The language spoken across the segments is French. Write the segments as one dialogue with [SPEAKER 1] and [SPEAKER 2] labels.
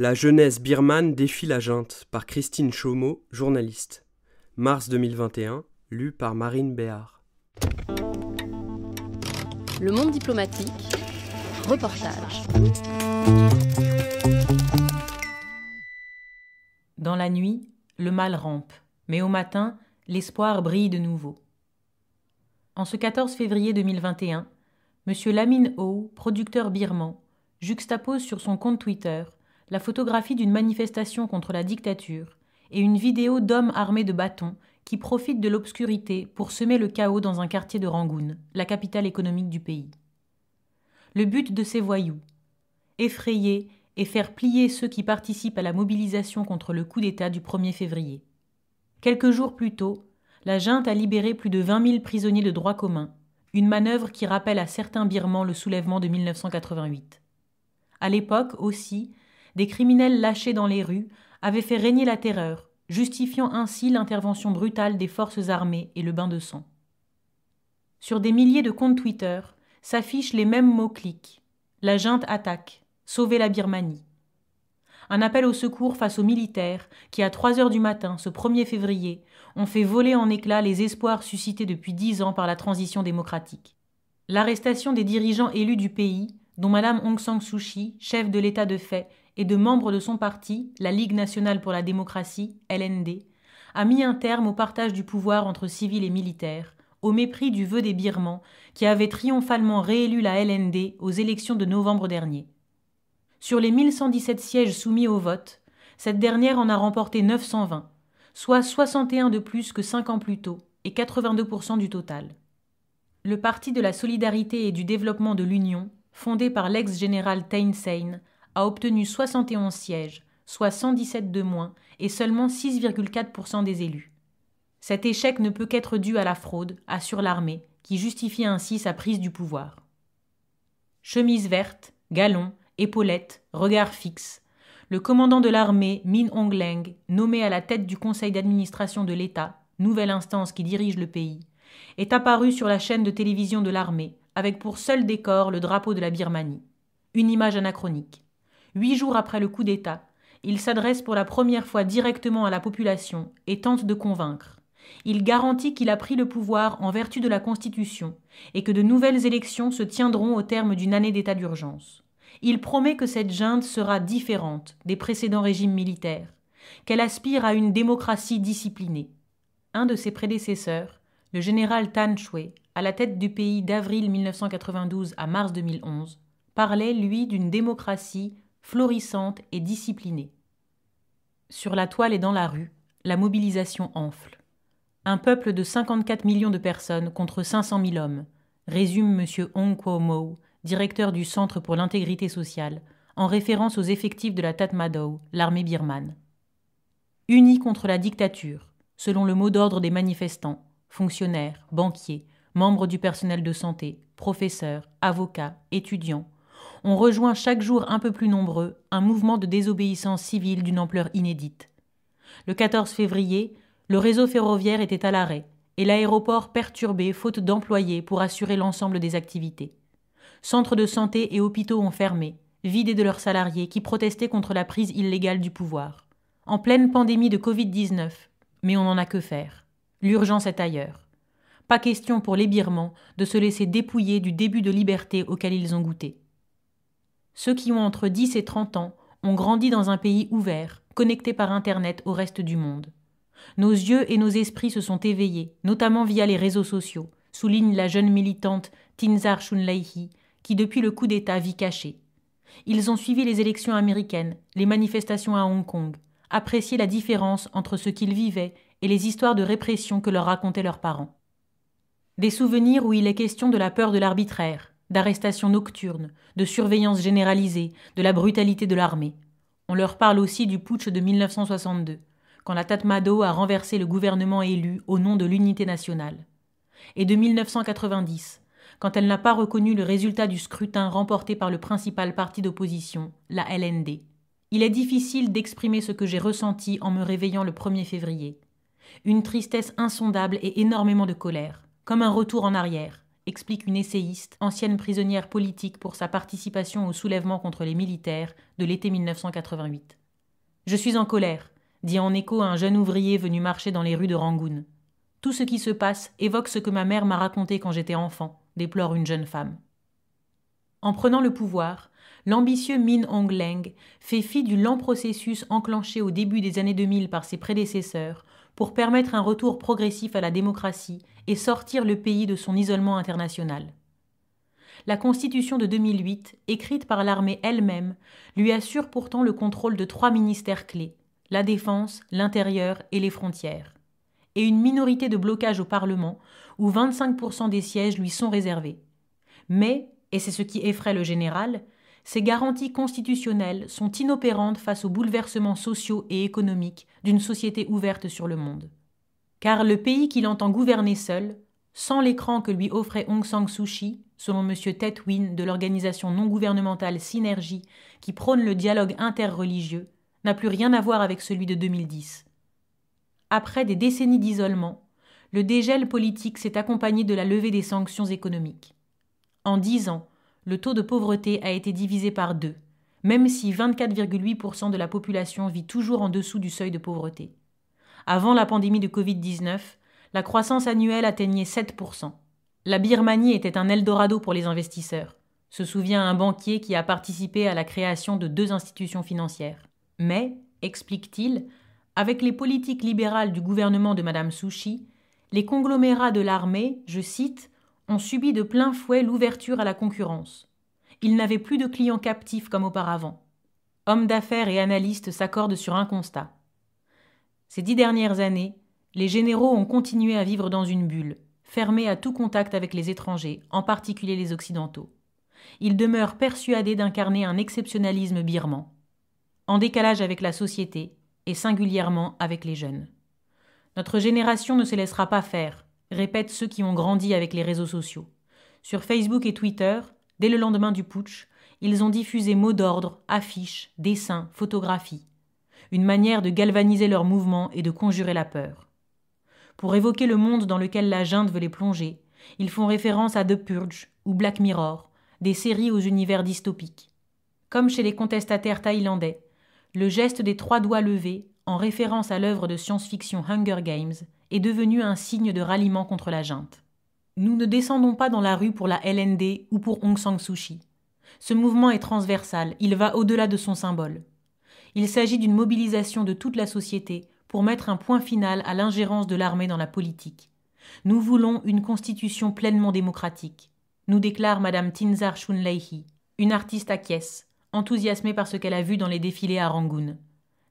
[SPEAKER 1] La jeunesse birmane défie la junte par Christine Chaumeau, journaliste. Mars 2021, lu par Marine Béard. Le monde diplomatique, reportage. Dans la nuit, le mal rampe, mais au matin, l'espoir brille de nouveau. En ce 14 février 2021, M. Lamine O, producteur birman, juxtapose sur son compte Twitter la photographie d'une manifestation contre la dictature et une vidéo d'hommes armés de bâtons qui profitent de l'obscurité pour semer le chaos dans un quartier de Rangoon, la capitale économique du pays. Le but de ces voyous effrayer et faire plier ceux qui participent à la mobilisation contre le coup d'État du 1er février. Quelques jours plus tôt, la junte a libéré plus de 20 000 prisonniers de droit commun, une manœuvre qui rappelle à certains Birmans le soulèvement de 1988. À l'époque aussi, des criminels lâchés dans les rues, avaient fait régner la terreur, justifiant ainsi l'intervention brutale des forces armées et le bain de sang. Sur des milliers de comptes Twitter s'affichent les mêmes mots-clics. La junte attaque, sauver la Birmanie. Un appel au secours face aux militaires qui, à 3 heures du matin, ce 1er février, ont fait voler en éclats les espoirs suscités depuis dix ans par la transition démocratique. L'arrestation des dirigeants élus du pays, dont Madame Aung San Suu Kyi, chef de l'État de fait, et de membres de son parti, la Ligue nationale pour la démocratie, LND, a mis un terme au partage du pouvoir entre civils et militaires, au mépris du vœu des Birmans, qui avaient triomphalement réélu la LND aux élections de novembre dernier. Sur les 1117 sièges soumis au vote, cette dernière en a remporté 920, soit 61 de plus que 5 ans plus tôt et 82% du total. Le Parti de la solidarité et du développement de l'Union, fondé par l'ex-général Thein Sein, a obtenu 71 sièges, soit 117 de moins, et seulement 6,4% des élus. Cet échec ne peut qu'être dû à la fraude, assure l'armée, qui justifie ainsi sa prise du pouvoir. Chemise verte, galon, épaulette, regard fixe, le commandant de l'armée, Min Ong Leng, nommé à la tête du conseil d'administration de l'État, nouvelle instance qui dirige le pays, est apparu sur la chaîne de télévision de l'armée, avec pour seul décor le drapeau de la Birmanie. Une image anachronique. Huit jours après le coup d'État, il s'adresse pour la première fois directement à la population et tente de convaincre. Il garantit qu'il a pris le pouvoir en vertu de la Constitution et que de nouvelles élections se tiendront au terme d'une année d'état d'urgence. Il promet que cette junte sera différente des précédents régimes militaires, qu'elle aspire à une démocratie disciplinée. Un de ses prédécesseurs, le général Tan Shui, à la tête du pays d'avril 1992 à mars 2011, parlait, lui, d'une démocratie florissante et disciplinée. Sur la toile et dans la rue, la mobilisation enfle. Un peuple de 54 millions de personnes contre 500 000 hommes, résume M. Hong Kuo-mo, directeur du Centre pour l'intégrité sociale, en référence aux effectifs de la Tatmadaw, l'armée birmane. Unis contre la dictature, selon le mot d'ordre des manifestants, fonctionnaires, banquiers, membres du personnel de santé, professeurs, avocats, étudiants, on rejoint chaque jour un peu plus nombreux un mouvement de désobéissance civile d'une ampleur inédite. Le 14 février, le réseau ferroviaire était à l'arrêt et l'aéroport perturbé faute d'employés pour assurer l'ensemble des activités. Centres de santé et hôpitaux ont fermé, vidés de leurs salariés qui protestaient contre la prise illégale du pouvoir. En pleine pandémie de Covid-19, mais on n'en a que faire. L'urgence est ailleurs. Pas question pour les Birmans de se laisser dépouiller du début de liberté auquel ils ont goûté. Ceux qui ont entre 10 et 30 ans ont grandi dans un pays ouvert, connecté par Internet au reste du monde. Nos yeux et nos esprits se sont éveillés, notamment via les réseaux sociaux, souligne la jeune militante Tinzar Shunlaihi, qui depuis le coup d'État vit cachée. Ils ont suivi les élections américaines, les manifestations à Hong Kong, apprécié la différence entre ce qu'ils vivaient et les histoires de répression que leur racontaient leurs parents. Des souvenirs où il est question de la peur de l'arbitraire, d'arrestations nocturnes, de surveillance généralisée, de la brutalité de l'armée. On leur parle aussi du putsch de 1962, quand la Tatmado a renversé le gouvernement élu au nom de l'unité nationale. Et de 1990, quand elle n'a pas reconnu le résultat du scrutin remporté par le principal parti d'opposition, la LND. Il est difficile d'exprimer ce que j'ai ressenti en me réveillant le 1er février. Une tristesse insondable et énormément de colère, comme un retour en arrière explique une essayiste, ancienne prisonnière politique pour sa participation au soulèvement contre les militaires de l'été 1988. Je suis en colère, dit en écho un jeune ouvrier venu marcher dans les rues de Rangoon. Tout ce qui se passe évoque ce que ma mère m'a raconté quand j'étais enfant, déplore une jeune femme. En prenant le pouvoir, l'ambitieux Min Hong Leng fait fi du lent processus enclenché au début des années 2000 par ses prédécesseurs pour permettre un retour progressif à la démocratie et sortir le pays de son isolement international. La Constitution de 2008, écrite par l'armée elle-même, lui assure pourtant le contrôle de trois ministères clés la défense, l'intérieur et les frontières, et une minorité de blocage au Parlement, où 25% des sièges lui sont réservés. Mais, et c'est ce qui effraie le général, ces garanties constitutionnelles sont inopérantes face aux bouleversements sociaux et économiques d'une société ouverte sur le monde. Car le pays qu'il entend gouverner seul, sans l'écran que lui offrait Aung San Suu Kyi, selon M. Tet Win de l'organisation non gouvernementale Synergie, qui prône le dialogue interreligieux, n'a plus rien à voir avec celui de 2010. Après des décennies d'isolement, le dégel politique s'est accompagné de la levée des sanctions économiques. En dix ans, le taux de pauvreté a été divisé par deux, même si 24,8% de la population vit toujours en dessous du seuil de pauvreté. Avant la pandémie de Covid-19, la croissance annuelle atteignait 7%. La Birmanie était un Eldorado pour les investisseurs, se souvient un banquier qui a participé à la création de deux institutions financières. Mais, explique-t-il, avec les politiques libérales du gouvernement de Mme Sushi, les conglomérats de l'armée, je cite, ont subi de plein fouet l'ouverture à la concurrence. Ils n'avaient plus de clients captifs comme auparavant. Hommes d'affaires et analystes s'accordent sur un constat. Ces dix dernières années, les généraux ont continué à vivre dans une bulle, fermée à tout contact avec les étrangers, en particulier les Occidentaux. Ils demeurent persuadés d'incarner un exceptionnalisme birman, en décalage avec la société et singulièrement avec les jeunes. Notre génération ne se laissera pas faire, répètent ceux qui ont grandi avec les réseaux sociaux. Sur Facebook et Twitter, dès le lendemain du putsch, ils ont diffusé mots d'ordre, affiches, dessins, photographies. Une manière de galvaniser leurs mouvements et de conjurer la peur. Pour évoquer le monde dans lequel la junte veut les plonger, ils font référence à The Purge ou Black Mirror, des séries aux univers dystopiques. Comme chez les contestataires thaïlandais, le geste des trois doigts levés en référence à l'œuvre de science-fiction Hunger Games, est devenu un signe de ralliement contre la junte. Nous ne descendons pas dans la rue pour la LND ou pour Hong Sang Suu Kyi. Ce mouvement est transversal, il va au-delà de son symbole. Il s'agit d'une mobilisation de toute la société pour mettre un point final à l'ingérence de l'armée dans la politique. Nous voulons une constitution pleinement démocratique, nous déclare Madame Tinzar Leihi, une artiste à Kies, enthousiasmée par ce qu'elle a vu dans les défilés à Rangoon.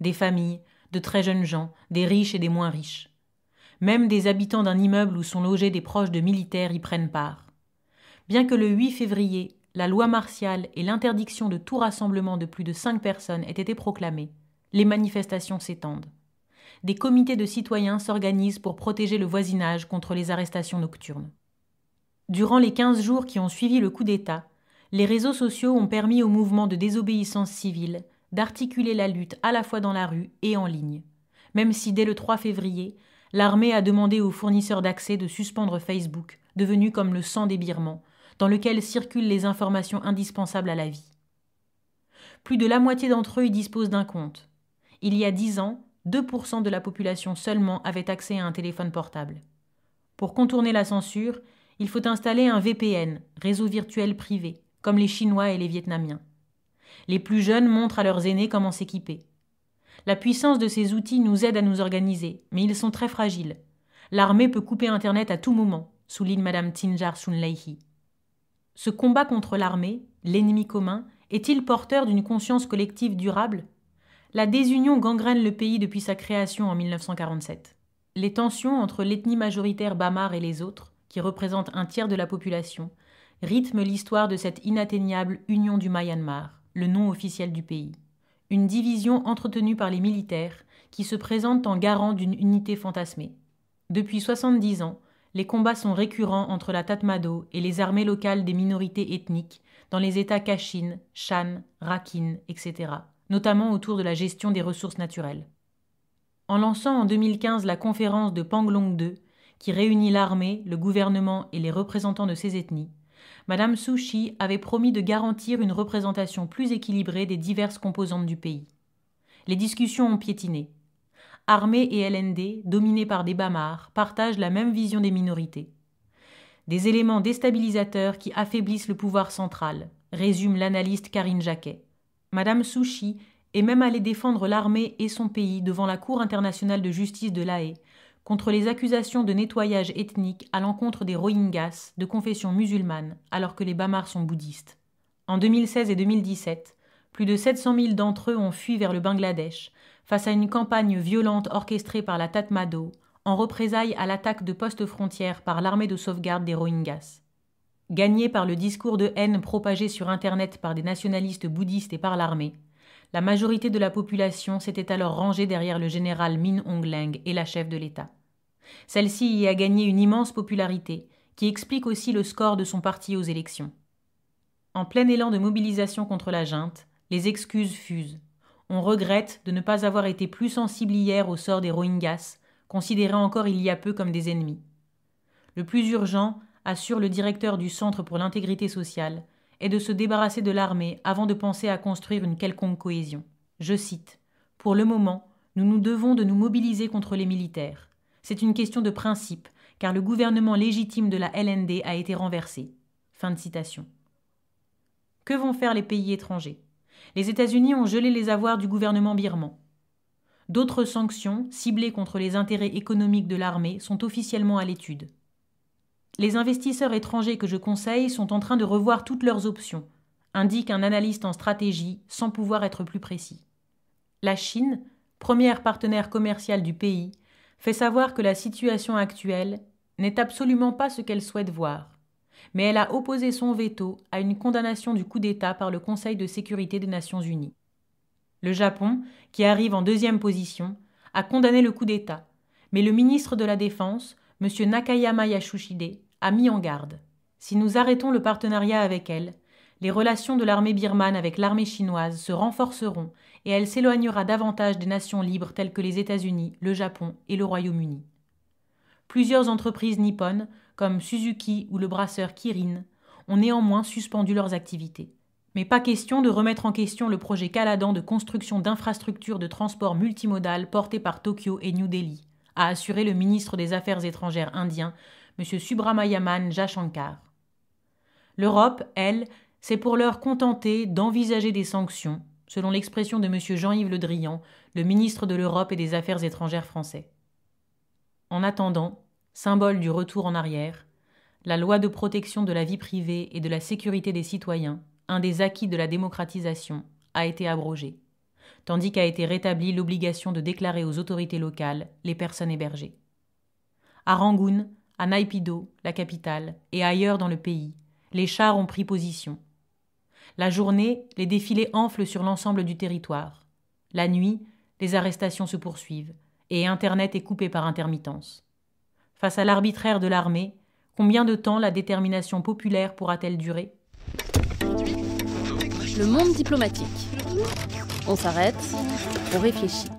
[SPEAKER 1] Des familles, de très jeunes gens, des riches et des moins riches. Même des habitants d'un immeuble où sont logés des proches de militaires y prennent part. Bien que le 8 février, la loi martiale et l'interdiction de tout rassemblement de plus de cinq personnes aient été proclamées, les manifestations s'étendent. Des comités de citoyens s'organisent pour protéger le voisinage contre les arrestations nocturnes. Durant les quinze jours qui ont suivi le coup d'État, les réseaux sociaux ont permis au mouvement de désobéissance civile d'articuler la lutte à la fois dans la rue et en ligne, même si dès le 3 février, l'armée a demandé aux fournisseurs d'accès de suspendre Facebook, devenu comme le sang des Birmans, dans lequel circulent les informations indispensables à la vie. Plus de la moitié d'entre eux y disposent d'un compte. Il y a dix ans, 2% de la population seulement avait accès à un téléphone portable. Pour contourner la censure, il faut installer un VPN, réseau virtuel privé, comme les Chinois et les Vietnamiens. Les plus jeunes montrent à leurs aînés comment s'équiper. La puissance de ces outils nous aide à nous organiser, mais ils sont très fragiles. L'armée peut couper Internet à tout moment, souligne Mme Tinjar Sunleihi. Ce combat contre l'armée, l'ennemi commun, est-il porteur d'une conscience collective durable La désunion gangrène le pays depuis sa création en 1947. Les tensions entre l'ethnie majoritaire Bamar et les autres, qui représentent un tiers de la population, rythment l'histoire de cette inatteignable union du Myanmar le nom officiel du pays. Une division entretenue par les militaires qui se présente en garant d'une unité fantasmée. Depuis 70 ans, les combats sont récurrents entre la Tatmado et les armées locales des minorités ethniques dans les États Kachin, Shan, Rakhine, etc., notamment autour de la gestion des ressources naturelles. En lançant en 2015 la conférence de Panglong II, qui réunit l'armée, le gouvernement et les représentants de ces ethnies, Madame Souchi avait promis de garantir une représentation plus équilibrée des diverses composantes du pays. Les discussions ont piétiné. Armée et LND, dominées par des Bamars, partagent la même vision des minorités. Des éléments déstabilisateurs qui affaiblissent le pouvoir central, résume l'analyste Karine Jacquet. Madame Souchi est même allée défendre l'armée et son pays devant la Cour internationale de justice de La contre les accusations de nettoyage ethnique à l'encontre des Rohingyas de confession musulmane, alors que les Bamars sont bouddhistes. En 2016 et 2017, plus de 700 000 d'entre eux ont fui vers le Bangladesh face à une campagne violente orchestrée par la Tatmadaw en représailles à l'attaque de postes frontières par l'armée de sauvegarde des Rohingyas. Gagnés par le discours de haine propagé sur Internet par des nationalistes bouddhistes et par l'armée, la majorité de la population s'était alors rangée derrière le général Min Hong et la chef de l'État. Celle-ci y a gagné une immense popularité, qui explique aussi le score de son parti aux élections. En plein élan de mobilisation contre la junte, les excuses fusent. On regrette de ne pas avoir été plus sensible hier au sort des Rohingyas, considérés encore il y a peu comme des ennemis. Le plus urgent, assure le directeur du Centre pour l'intégrité sociale, et de se débarrasser de l'armée avant de penser à construire une quelconque cohésion. Je cite Pour le moment, nous nous devons de nous mobiliser contre les militaires. C'est une question de principe, car le gouvernement légitime de la LND a été renversé. Que vont faire les pays étrangers Les États-Unis ont gelé les avoirs du gouvernement birman. D'autres sanctions, ciblées contre les intérêts économiques de l'armée, sont officiellement à l'étude. Les investisseurs étrangers que je conseille sont en train de revoir toutes leurs options, indique un analyste en stratégie sans pouvoir être plus précis. La Chine, première partenaire commerciale du pays, fait savoir que la situation actuelle n'est absolument pas ce qu'elle souhaite voir, mais elle a opposé son veto à une condamnation du coup d'État par le Conseil de sécurité des Nations Unies. Le Japon, qui arrive en deuxième position, a condamné le coup d'État, mais le ministre de la Défense, M. Nakayama Yashushide, a mis en garde. Si nous arrêtons le partenariat avec elle, les relations de l'armée birmane avec l'armée chinoise se renforceront et elle s'éloignera davantage des nations libres telles que les États-Unis, le Japon et le Royaume-Uni. Plusieurs entreprises nippones, comme Suzuki ou le brasseur Kirin, ont néanmoins suspendu leurs activités. Mais pas question de remettre en question le projet Caladan de construction d'infrastructures de transport multimodal porté par Tokyo et New Delhi, a assuré le ministre des Affaires étrangères indien M. Subramayaman Jashankar. L'Europe, elle, s'est pour l'heure contentée d'envisager des sanctions, selon l'expression de M. Jean-Yves Le Drian, le ministre de l'Europe et des Affaires étrangères français. En attendant, symbole du retour en arrière, la loi de protection de la vie privée et de la sécurité des citoyens, un des acquis de la démocratisation, a été abrogée, tandis qu'a été rétablie l'obligation de déclarer aux autorités locales les personnes hébergées. À Rangoon, à Naipido, la capitale, et ailleurs dans le pays, les chars ont pris position. La journée, les défilés enflent sur l'ensemble du territoire. La nuit, les arrestations se poursuivent, et Internet est coupé par intermittence. Face à l'arbitraire de l'armée, combien de temps la détermination populaire pourra-t-elle durer Le monde diplomatique. On s'arrête, on réfléchit.